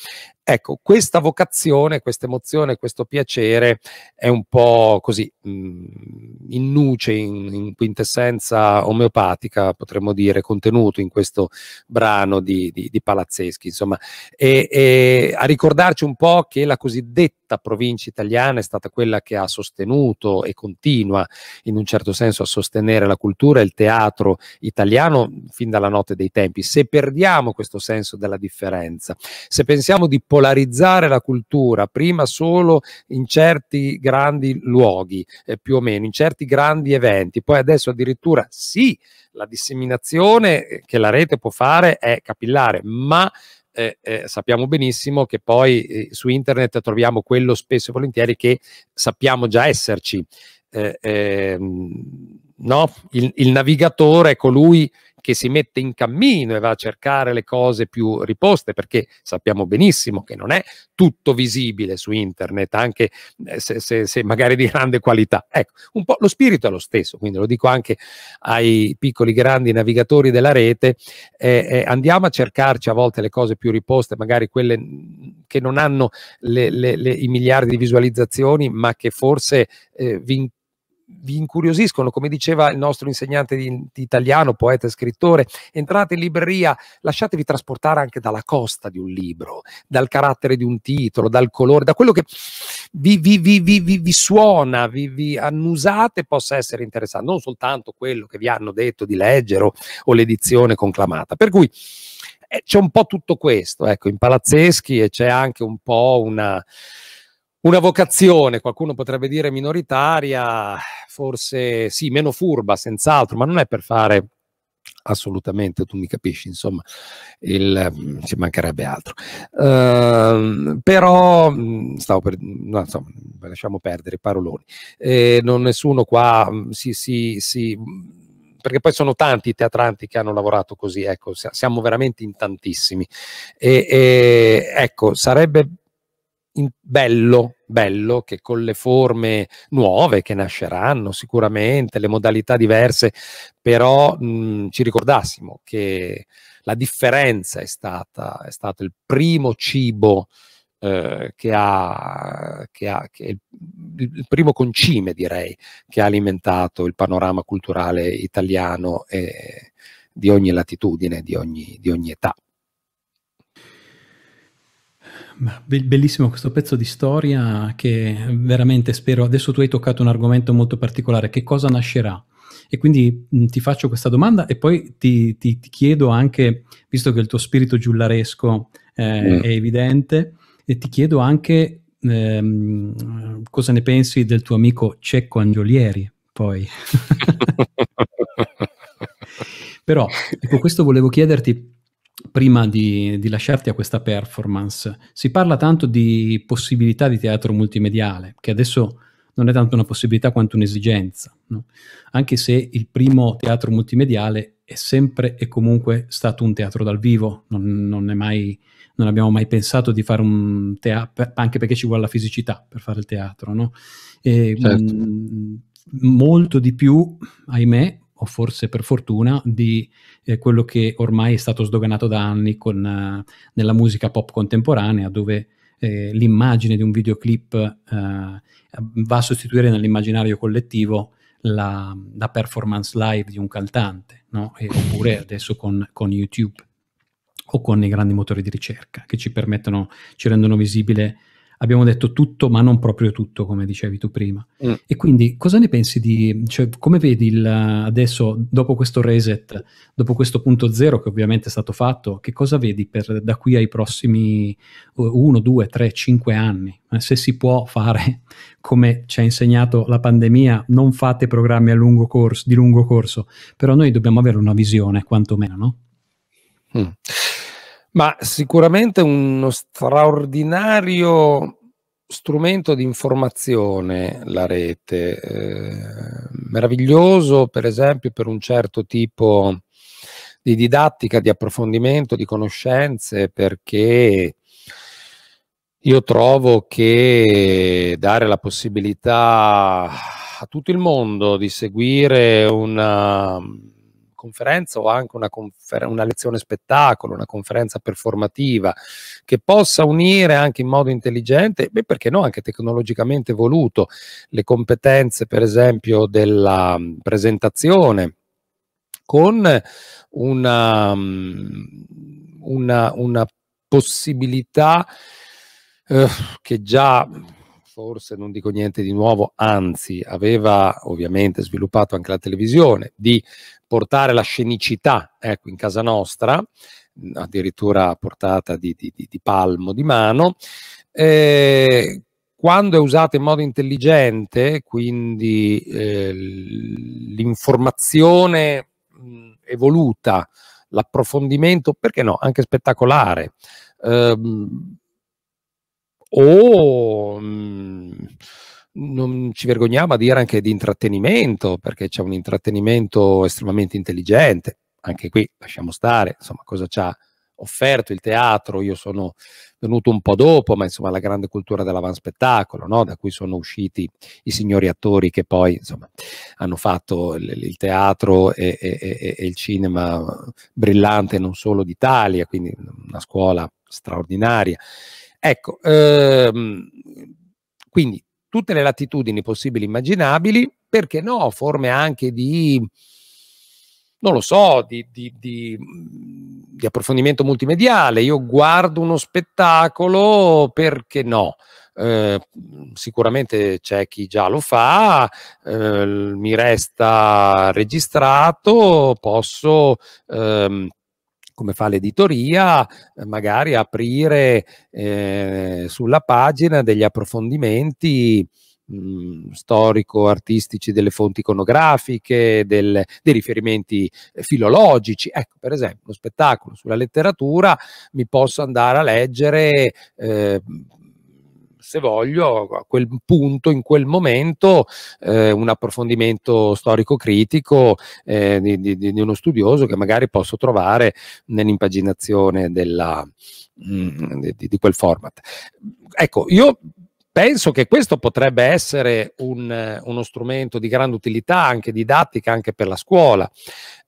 Ecco, questa vocazione, questa emozione, questo piacere è un po' così mh, mm, in nuce, in, in, quintessenza omeopatica, potremmo dire, contenuto in questo brano di, di, di Palazzeschi insomma, e, e a ricordarci un po' che la cosiddetta netta provincia italiana è stata quella che ha sostenuto e continua in un certo senso a sostenere la cultura e il teatro italiano fin dalla notte dei tempi. Se perdiamo questo senso della differenza, se pensiamo di polarizzare la cultura prima solo in certi grandi luoghi, eh, più o meno, in certi grandi eventi, poi adesso addirittura sì, la disseminazione che la rete può fare è capillare, ma eh, eh, sappiamo benissimo che poi eh, su internet troviamo quello spesso e volentieri che sappiamo già esserci. Eh, ehm, no? il, il navigatore è colui che si mette in cammino e va a cercare le cose più riposte, perché sappiamo benissimo che non è tutto visibile su internet, anche eh, se, se, se magari di grande qualità. Ecco, un po' lo spirito è lo stesso, quindi lo dico anche ai piccoli grandi navigatori della rete, eh, eh, andiamo a cercarci a volte le cose più riposte, magari quelle che non hanno le, le, le, i miliardi di visualizzazioni, ma che forse eh, vincolano vi incuriosiscono, come diceva il nostro insegnante di, di italiano, poeta e scrittore, entrate in libreria, lasciatevi trasportare anche dalla costa di un libro, dal carattere di un titolo, dal colore, da quello che vi, vi, vi, vi suona, vi, annusate possa essere interessante, non soltanto quello che vi hanno detto di leggere o, o l'edizione conclamata. Per cui eh, c'è un po' tutto questo, ecco, in Palazzeschi e c'è anche un po' una una vocazione, qualcuno potrebbe dire minoritaria, forse sì, meno furba, senz'altro, ma non è per fare assolutamente, tu mi capisci, insomma, il, mm, ci mancherebbe altro. Uh, però, mm, stavo per, no, insomma, lasciamo perdere i paroloni. Eh, non nessuno qua mm, si, si, si perché poi sono tanti i teatranti che hanno lavorato così, ecco, siamo veramente in tantissimi. E, e, ecco, sarebbe bello, bello che con le forme nuove che nasceranno sicuramente, le modalità diverse, però mh, mhmm, ci ricordassimo che la differenza è stata, è stato il primo cibo eh, che ha, che ha che il, il, primo concime direi che ha alimentato il panorama culturale italiano eh, di ogni latitudine, di ogni, di ogni età. Bellissimo questo pezzo di storia che veramente spero, adesso tu hai toccato un argomento molto particolare, che cosa nascerà? E quindi mh, ti faccio questa domanda e poi ti, ti, ti, chiedo anche, visto che il tuo spirito giullaresco eh, mm. è evidente, e ti chiedo anche ehm, cosa ne pensi del tuo amico Cecco Angiolieri, poi. *laughs* *laughs* Però, ecco, questo volevo chiederti, prima di, di, lasciarti a questa performance, si parla tanto di possibilità di teatro multimediale, che adesso non è tanto una possibilità quanto un'esigenza, no? anche se il primo teatro multimediale è sempre e comunque stato un teatro dal vivo, non, non, mai, non abbiamo mai pensato di fare un teatro, anche perché ci vuole la fisicità per fare il teatro, no? e, certo. m- mm, molto di più, ahimè, o forse per fortuna, di eh, quello che ormai è stato sdoganato da anni con, eh, nella musica pop contemporanea, dove eh, l'immagine di un videoclip eh, va a sostituire nell'immaginario collettivo la, la performance live di un cantante, no? e, oppure adesso con, con, YouTube o con i grandi motori di ricerca che ci permettono, ci rendono visibile abbiamo detto tutto, ma non proprio tutto, come dicevi tu prima. Mm. E quindi cosa ne pensi di, cioè, come vedi il, adesso, dopo questo reset, dopo questo punto zero che ovviamente è stato fatto, che cosa vedi per, da qui ai prossimi 1, 2, 3, 5 anni? Eh, se si può fare, *laughs* come ci ha insegnato la pandemia, non fate programmi a lungo corso, di lungo corso, però noi dobbiamo avere una visione, quantomeno, no? Mm ma sicuramente uno straordinario strumento di informazione la rete, eh, meraviglioso per esempio per un certo tipo di didattica, di approfondimento, di conoscenze, perché io trovo che dare la possibilità a tutto il mondo di seguire una, conferenza o anche una, confer- una lezione spettacolo, una conferenza performativa, che possa unire anche in modo intelligente, beh perché no, anche tecnologicamente voluto, le competenze per esempio della presentazione con una, una, una possibilità eh, che già forse non dico niente di nuovo, anzi aveva ovviamente sviluppato anche la televisione, di portare la scenicità ecco, in casa nostra, addirittura a portata di, di, di, di palmo di mano. Eh, quando è usata in modo intelligente, quindi eh, l'informazione mh, evoluta, l'approfondimento, perché no, anche spettacolare, Eh, o mh, mhmm, non ci vergogniamo a dire anche di intrattenimento, perché c'è un intrattenimento estremamente intelligente. Anche qui lasciamo stare, insomma, cosa ci ha offerto il teatro, io sono venuto un po' dopo, ma insomma la grande cultura dell'avanspettacolo, no? da cui sono usciti i signori attori che poi insomma, hanno fatto il, il teatro e, e, e, e, il cinema brillante non solo d'Italia, quindi una scuola straordinaria. Ecco, ehm, quindi tutte le latitudini possibili e immaginabili, perché no, forme anche di, non lo so, di, di, di, di approfondimento multimediale. Io guardo uno spettacolo, perché no? Eh, sicuramente c'è chi già lo fa, eh, mi resta registrato, posso ehm, come fa l'editoria, eh, magari aprire eh, sulla pagina degli approfondimenti mm, storico-artistici delle fonti iconografiche, del, dei riferimenti eh, filologici. Ecco, per esempio, uno spettacolo sulla letteratura mi posso andare a leggere eh, se voglio, a quel punto, in quel momento, eh, un approfondimento storico-critico eh, di, di, di, uno studioso che magari posso trovare nell'impaginazione della, mm, di, di quel format. Ecco, io penso che questo potrebbe essere un, uno strumento di grande utilità, anche didattica, anche per la scuola.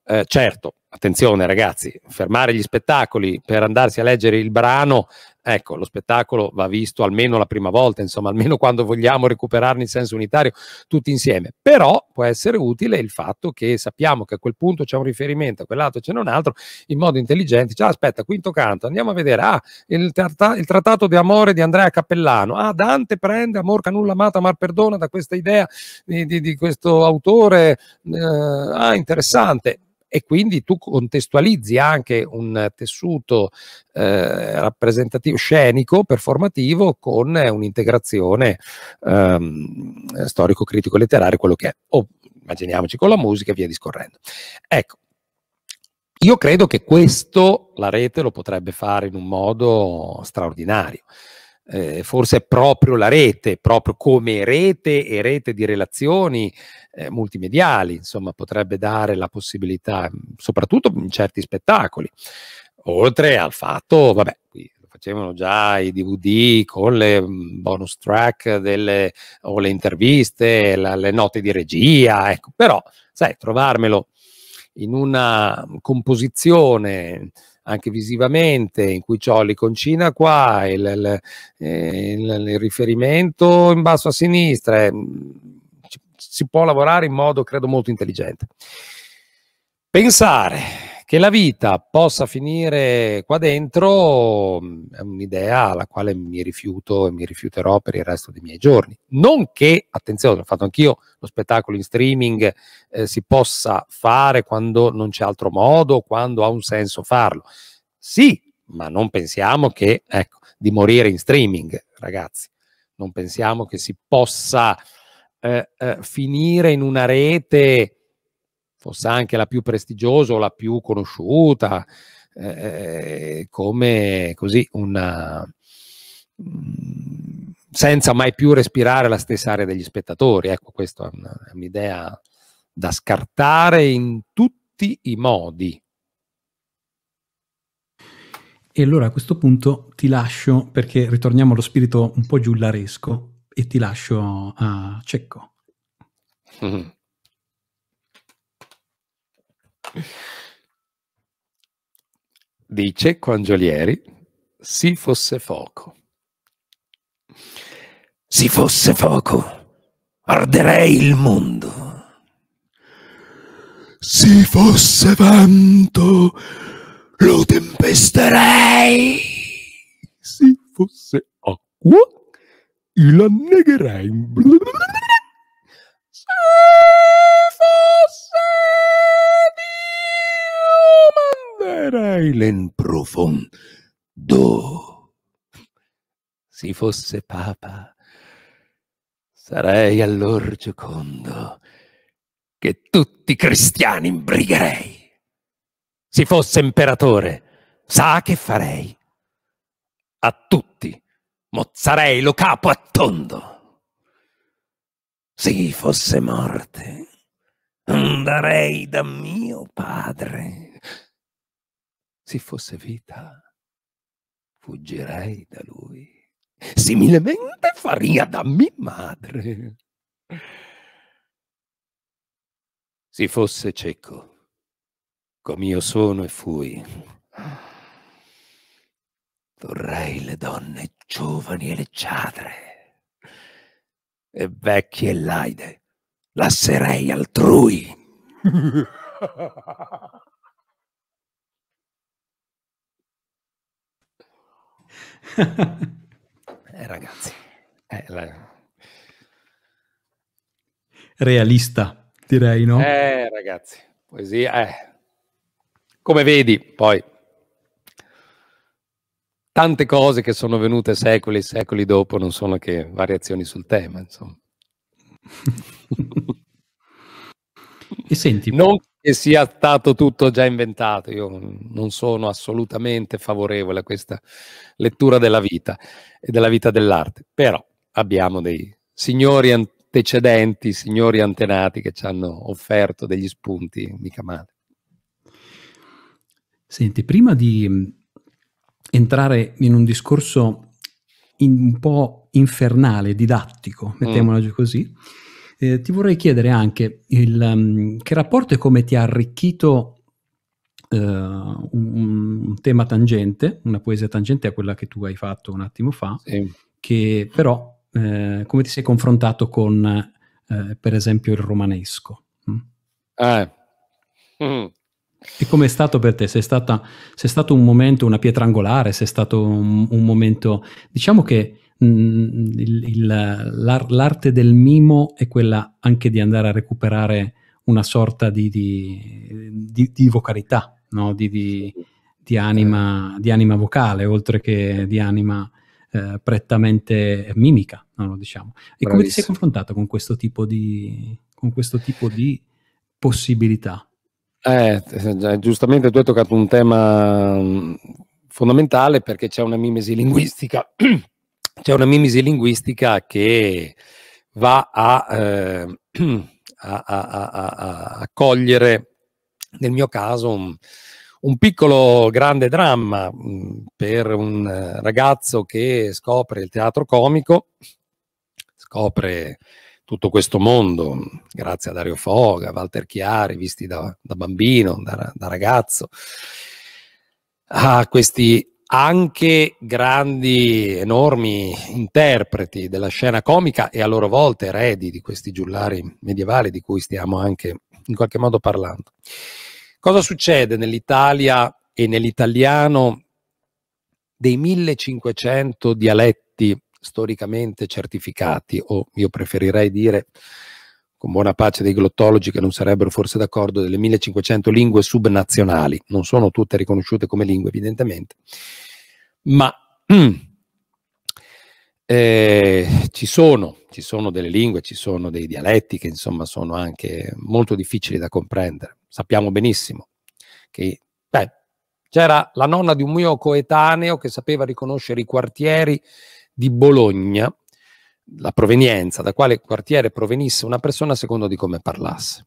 Eh, certo, attenzione ragazzi, fermare gli spettacoli per andarsi a leggere il brano Ecco, lo spettacolo va visto almeno la prima volta, insomma, almeno *laughs* quando vogliamo recuperarne il senso unitario tutti insieme. Però può essere utile il fatto che sappiamo che a quel punto c'è un riferimento, a quell'altro c'è un altro, in modo intelligente. Cioè, aspetta, quinto canto, andiamo a vedere. Ah, il, tratta- il trattato di amore di Andrea Cappellano. Ah, Dante prende Amor Canulla Amata Mar Perdona da questa idea di, di, di questo autore. Eh, ah, interessante e quindi tu contestualizzi anche un tessuto eh, rappresentativo, scenico, performativo con un'integrazione ehm, storico-critico-letteraria, quello che è, o immaginiamoci con la musica e via discorrendo. Ecco, io credo che questo la rete lo potrebbe fare in un modo straordinario eh, forse proprio la rete, proprio come rete e rete di relazioni eh, multimediali, insomma, potrebbe dare la possibilità, soprattutto in certi spettacoli. Oltre al fatto, vabbè, qui lo facevano già i DVD con le mm, bonus track delle, o le interviste, la, le note di regia, ecco, però, sai, trovarmelo in una composizione anche visivamente, in cui ho l'iconcina qua, il, il, eh, il, il riferimento in basso a sinistra, eh, mm, si può lavorare in modo credo molto intelligente. Pensare che la vita possa finire qua dentro mm, è un'idea alla quale mi rifiuto e mi rifiuterò per il resto dei miei giorni. Non che, attenzione, l'ho fatto anch'io, lo spettacolo in streaming eh, si possa fare quando non c'è altro modo, quando ha un senso farlo. Sì, ma non pensiamo che, ecco, di morire in streaming, ragazzi. Non pensiamo che si possa eh, eh, finire in una rete fosse anche la più prestigiosa o la più conosciuta, eh, come così una mm, senza mai più respirare la stessa area degli spettatori. Ecco, questa è un'idea da scartare in tutti i modi. E allora a questo punto ti lascio, perché ritorniamo allo spirito un po' giullaresco, e ti lascio a Cecco. Mm -hmm. Dice Quangiolieri, Angiolieri, si fosse fuoco. Si fosse fuoco, arderei il mondo. Si fosse vento, lo tempesterei. Si fosse acqua, il annegherei. era in profondo. Si fosse papa, sarei allor giocondo che tutti i cristiani imbrigherei. Si fosse imperatore, sa che farei? A tutti mozzarei lo capo a tondo. Se fosse morte, andarei da mio padre se fosse vita, fuggirei da lui. Similmente faria da mia madre. Se fosse cieco, come io sono e fui, vorrei le donne giovani e leggiadre e vecchie e laide, lasserei altrui. *laughs* eh, ragazzi, eh, la... realista, direi, no? Eh, ragazzi, poesia, eh. Come vedi, poi tante cose che sono venute secoli e secoli dopo non sono che variazioni sul tema, insomma. *laughs* e senti, non, che sia stato tutto già inventato. Io non sono assolutamente favorevole a questa lettura della vita e della vita dell'arte, però abbiamo dei signori antecedenti, signori antenati che ci hanno offerto degli spunti mica male. Senti, prima di mm, entrare in un discorso in, un po' infernale, didattico, mm. mettiamola mm. così, eh, ti vorrei chiedere anche il, um, che rapporto e come ti ha arricchito Uh, un, un, tema tangente, una poesia tangente a quella che tu hai fatto un attimo fa, sì. che però eh, come ti sei confrontato con eh, per esempio il romanesco? Mm? Eh. Mm. E com'è stato per te? Sei, stata, sei stato un momento, una pietra angolare, se è stato un, un momento, diciamo che mh, mm, il, il, l'ar, l'arte del mimo è quella anche di andare a recuperare una sorta di, di, di, di vocalità, no? di, anima, eh. di anima vocale, oltre che di anima eh, prettamente mimica, no? diciamo. E Bravissimo. come ti sei confrontato con questo tipo di, questo tipo di possibilità? Eh, eh giustamente tu hai toccato un tema mm, fondamentale perché c'è una mimesi linguistica *clears throat* c'è una mimisi linguistica che va a, eh, *clears throat* a, a, a cogliere, nel mio caso, un, un piccolo grande dramma mh, mm, per un ragazzo che scopre il teatro comico, scopre tutto questo mondo, mm, grazie a Dario Foga, Walter Chiari, visti da, da bambino, da, da, ragazzo, a questi anche grandi, enormi interpreti della scena comica e a loro volta eredi di questi giullari medievali di cui stiamo anche in qualche modo parlando. Cosa succede nell'Italia e nell'italiano dei 1500 dialetti storicamente certificati o io preferirei dire con buona pace dei glottologi che non sarebbero forse d'accordo, delle 1500 lingue subnazionali, non sono tutte riconosciute come lingue evidentemente, ma mm, eh, ci, sono, ci sono delle lingue, ci sono dei dialetti che insomma sono anche molto difficili da comprendere. Sappiamo benissimo che beh, c'era la nonna di un mio coetaneo che sapeva riconoscere i quartieri di Bologna la provenienza, da quale quartiere provenisse una persona a secondo di come parlasse.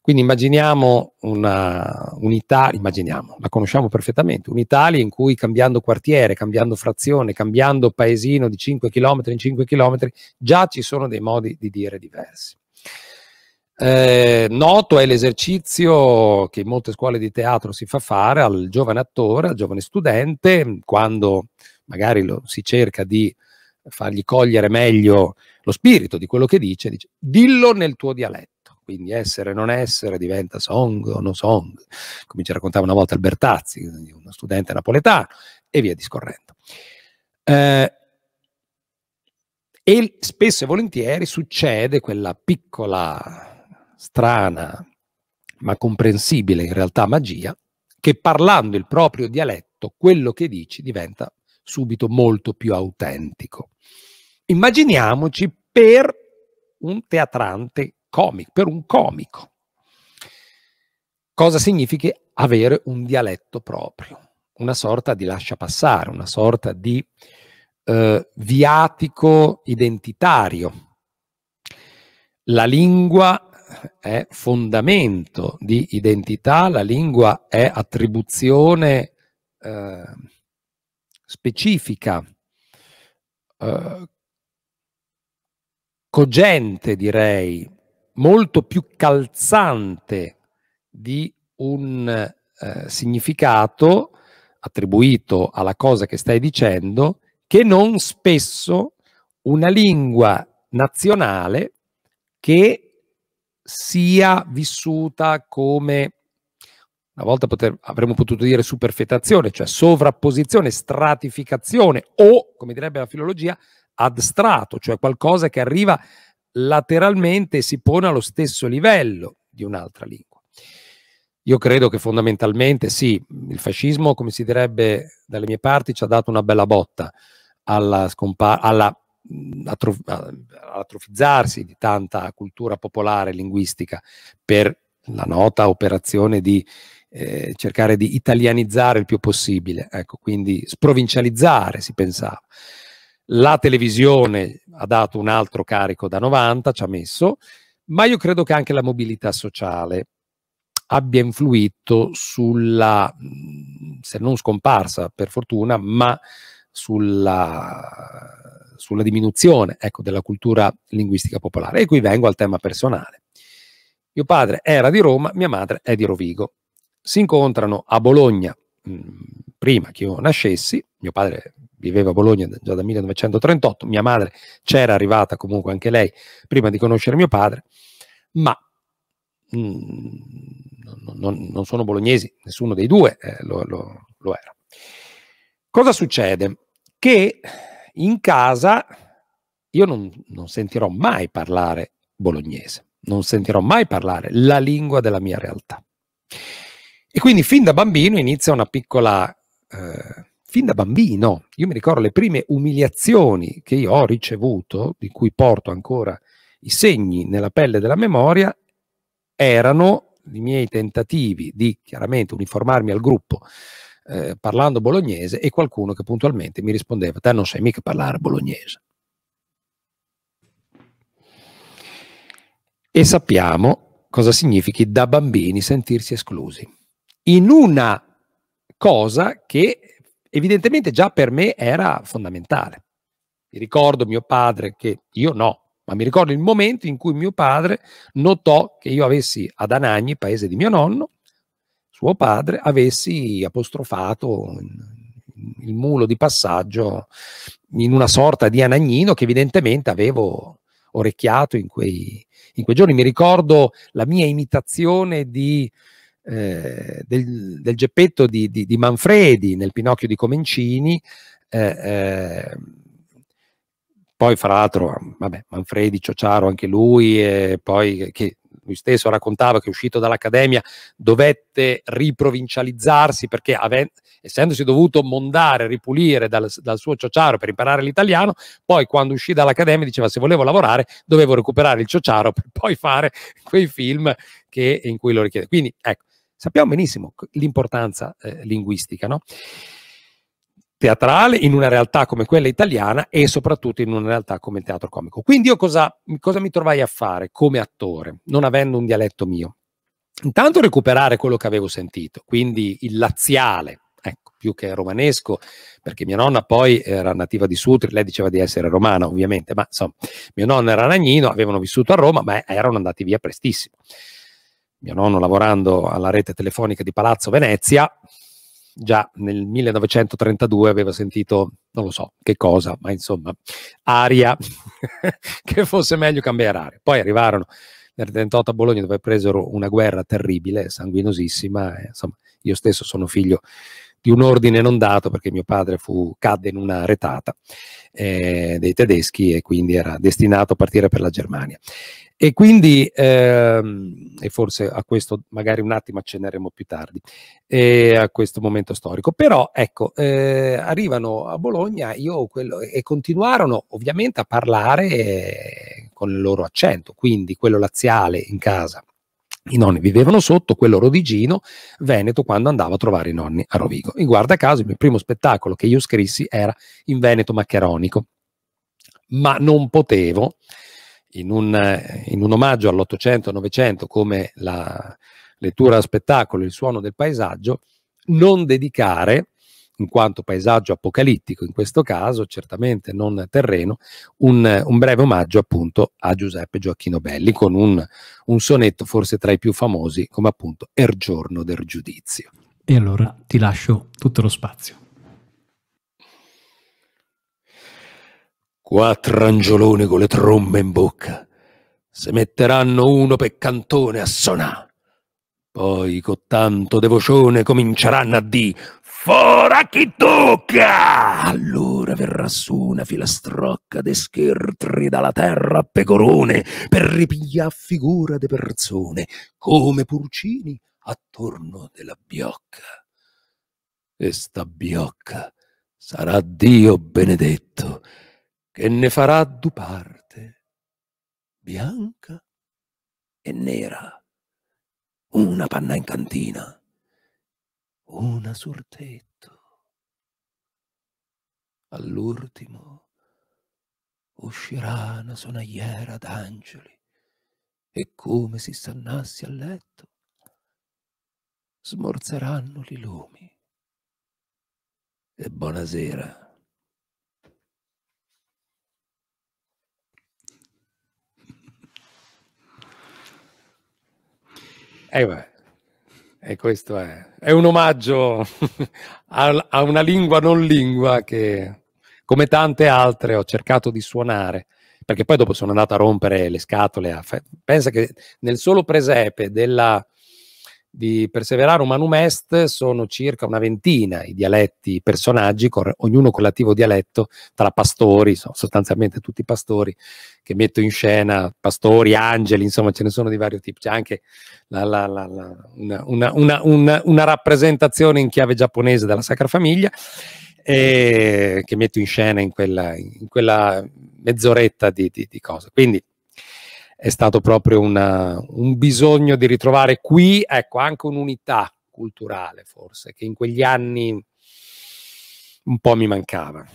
Quindi immaginiamo un'Italia, immaginiamo, la conosciamo perfettamente, un'Italia in cui cambiando quartiere, cambiando frazione, cambiando paesino di 5 km in 5 km, già ci sono dei modi di dire diversi. Eh, noto è l'esercizio che in molte scuole di teatro si fa fare al giovane attore, al giovane studente, quando magari lo, si cerca di fargli cogliere meglio lo spirito di quello che dice, dice dillo nel tuo dialetto. Quindi essere e non essere diventa song o no song, come ci raccontava una volta Albertazzi, uno studente napoletano, e via discorrendo. Eh, e spesso e volentieri succede quella piccola, strana, ma comprensibile in realtà magia, che parlando il proprio dialetto, quello che dici diventa subito molto più autentico. Immaginiamoci per un teatrante comico, per un comico. Cosa significa avere un dialetto proprio? Una sorta di lascia passare, una sorta di eh, viatico identitario. La lingua è fondamento di identità, la lingua è attribuzione eh, specifica, eh, cogente direi, molto più calzante di un eh, significato attribuito alla cosa che stai dicendo che non spesso una lingua nazionale che sia vissuta come una volta poter, avremmo potuto dire superfetazione, cioè sovrapposizione, stratificazione o, come direbbe la filologia, adstrato, cioè qualcosa che arriva lateralmente e si pone allo stesso livello di un'altra lingua. Io credo che fondamentalmente sì, il fascismo, come si direbbe dalle mie parti, ci ha dato una bella botta alla, alla mm, atrof atrofizzarsi di tanta cultura popolare linguistica per la nota operazione di eh, cercare di italianizzare il più possibile, ecco, quindi sprovincializzare si pensava. La televisione ha dato un altro carico da 90, ci ha messo, ma io credo che anche la mobilità sociale abbia influito sulla, mm, se non scomparsa per fortuna, ma sulla, sulla diminuzione ecco, della cultura linguistica popolare. E qui vengo al tema personale. Mio padre era di Roma, mia madre è di Rovigo si incontrano a Bologna mm, prima che io nascessi, mio padre viveva a Bologna già dal 1938, mia madre c'era arrivata comunque anche lei prima di conoscere mio padre, ma mh, mm, non, non, sono bolognesi, nessuno dei due eh, lo, lo, lo, era. Cosa succede? Che in casa io non, non sentirò mai parlare bolognese, non sentirò mai parlare la lingua della mia realtà. E quindi fin da bambino inizia una piccola... Eh, fin da bambino, io mi ricordo le prime umiliazioni che io ho ricevuto, di cui porto ancora i segni nella pelle della memoria, erano i miei tentativi di chiaramente uniformarmi al gruppo eh, parlando bolognese e qualcuno che puntualmente mi rispondeva, te non sai mica parlare bolognese. E sappiamo cosa significhi da bambini sentirsi esclusi in una cosa che evidentemente già per me era fondamentale. Mi ricordo mio padre che io no, ma mi ricordo il momento in cui mio padre notò che io avessi ad Anagni, paese di mio nonno, suo padre, avessi apostrofato il mulo di passaggio in una sorta di anagnino che evidentemente avevo orecchiato in quei, in quei giorni. Mi ricordo la mia imitazione di eh, del, del, geppetto di, di, di, Manfredi nel Pinocchio di Comencini. Eh, eh poi, fra l'altro, Manfredi Ciociaro anche lui, e poi che lui stesso raccontava che uscito dall'Accademia dovette riprovincializzarsi perché ave, essendosi dovuto mondare, ripulire dal, dal, suo ciociaro per imparare l'italiano, poi quando uscì dall'Accademia diceva se volevo lavorare dovevo recuperare il ciociaro per poi fare quei film che, in cui lo richiede. Quindi ecco, Sappiamo benissimo l'importanza eh, linguistica, no? teatrale in una realtà come quella italiana e soprattutto in una realtà come il teatro comico. Quindi io cosa, cosa, mi trovai a fare come attore, non avendo un dialetto mio? Intanto recuperare quello che avevo sentito, quindi il laziale, ecco, più che romanesco, perché mia nonna poi era nativa di Sutri, lei diceva di essere romana ovviamente, ma insomma, mio nonno era ragnino, avevano vissuto a Roma, ma erano andati via prestissimo mio nonno lavorando alla rete telefonica di Palazzo Venezia, già nel 1932 aveva sentito, non lo so che cosa, ma insomma, aria *laughs* che fosse meglio cambiare aria. Poi arrivarono nel 38 a Bologna dove presero una guerra terribile, sanguinosissima, e, insomma, io stesso sono figlio di un ordine non dato perché mio padre fu, cadde in una retata eh, dei tedeschi e quindi era destinato a partire per la Germania. E quindi, ehm, e forse a questo magari un attimo accenneremo più tardi, eh, a questo momento storico. Però ecco, eh, arrivano a Bologna quello, e continuarono ovviamente a parlare eh, con il loro accento, quindi quello laziale in casa. I nonni vivevano sotto, quello rodigino, Veneto, quando andavo a trovare i nonni a Rovigo. In guarda caso, il mio primo spettacolo che io scrissi era in Veneto maccheronico, ma non potevo in un, in un omaggio all'Ottocento-Novecento come la lettura a spettacolo, il suono del paesaggio, non dedicare, in quanto paesaggio apocalittico in questo caso, certamente non terreno, un, un breve omaggio appunto a Giuseppe Gioacchino Belli con un, un sonetto forse tra i più famosi come appunto Er giorno del giudizio. E allora ti lascio tutto lo spazio. Quattro angioloni con le trombe in bocca. Se metteranno uno per cantone a sonà. Poi, con tanto de cominceranno a di Fora chi tocca! Allora verrà su una filastrocca de schertri dalla terra a pecorone per ripigliar figura de persone come purcini attorno della biocca. E sta biocca sarà Dio benedetto che ne farà due parte, bianca e nera, una panna in cantina, una sul tetto. All'ultimo uscirà una sonagliera d'angeli e come si stannassi a letto smorzeranno i lumi. E buonasera. Eh beh, e questo è, è un omaggio a, *laughs* a, una lingua non lingua che, come tante altre, ho cercato di suonare, perché poi dopo sono andato a rompere le scatole. A, pensa che nel solo presepe della di Perseverare Manum Est sono circa una ventina i dialetti, i personaggi, con, ognuno con l'attivo dialetto, tra pastori, sostanzialmente tutti i pastori che metto in scena, pastori, angeli, insomma ce ne sono di vario tipo, c'è anche la, la, la, una, una, una, una rappresentazione in chiave giapponese della Sacra Famiglia che metto in scena in quella, in quella mezz'oretta di, di, di cose. Quindi è stato proprio una, un bisogno di ritrovare qui, ecco, anche un'unità culturale forse, che in quegli anni un po' mi mancava.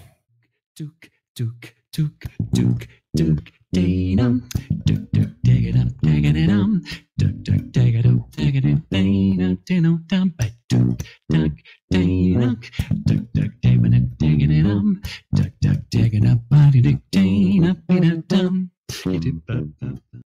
Duke, Duke, Duke, Duke, Duke. Dinam, duk duk digadum, digadum, duk duk digadum, digadum, dinam, dinam, dum, ba duk duk dinam, duk duk digadum, digadum, duk duk digadum, ba duk dinam, dinam, dum. Skidoo,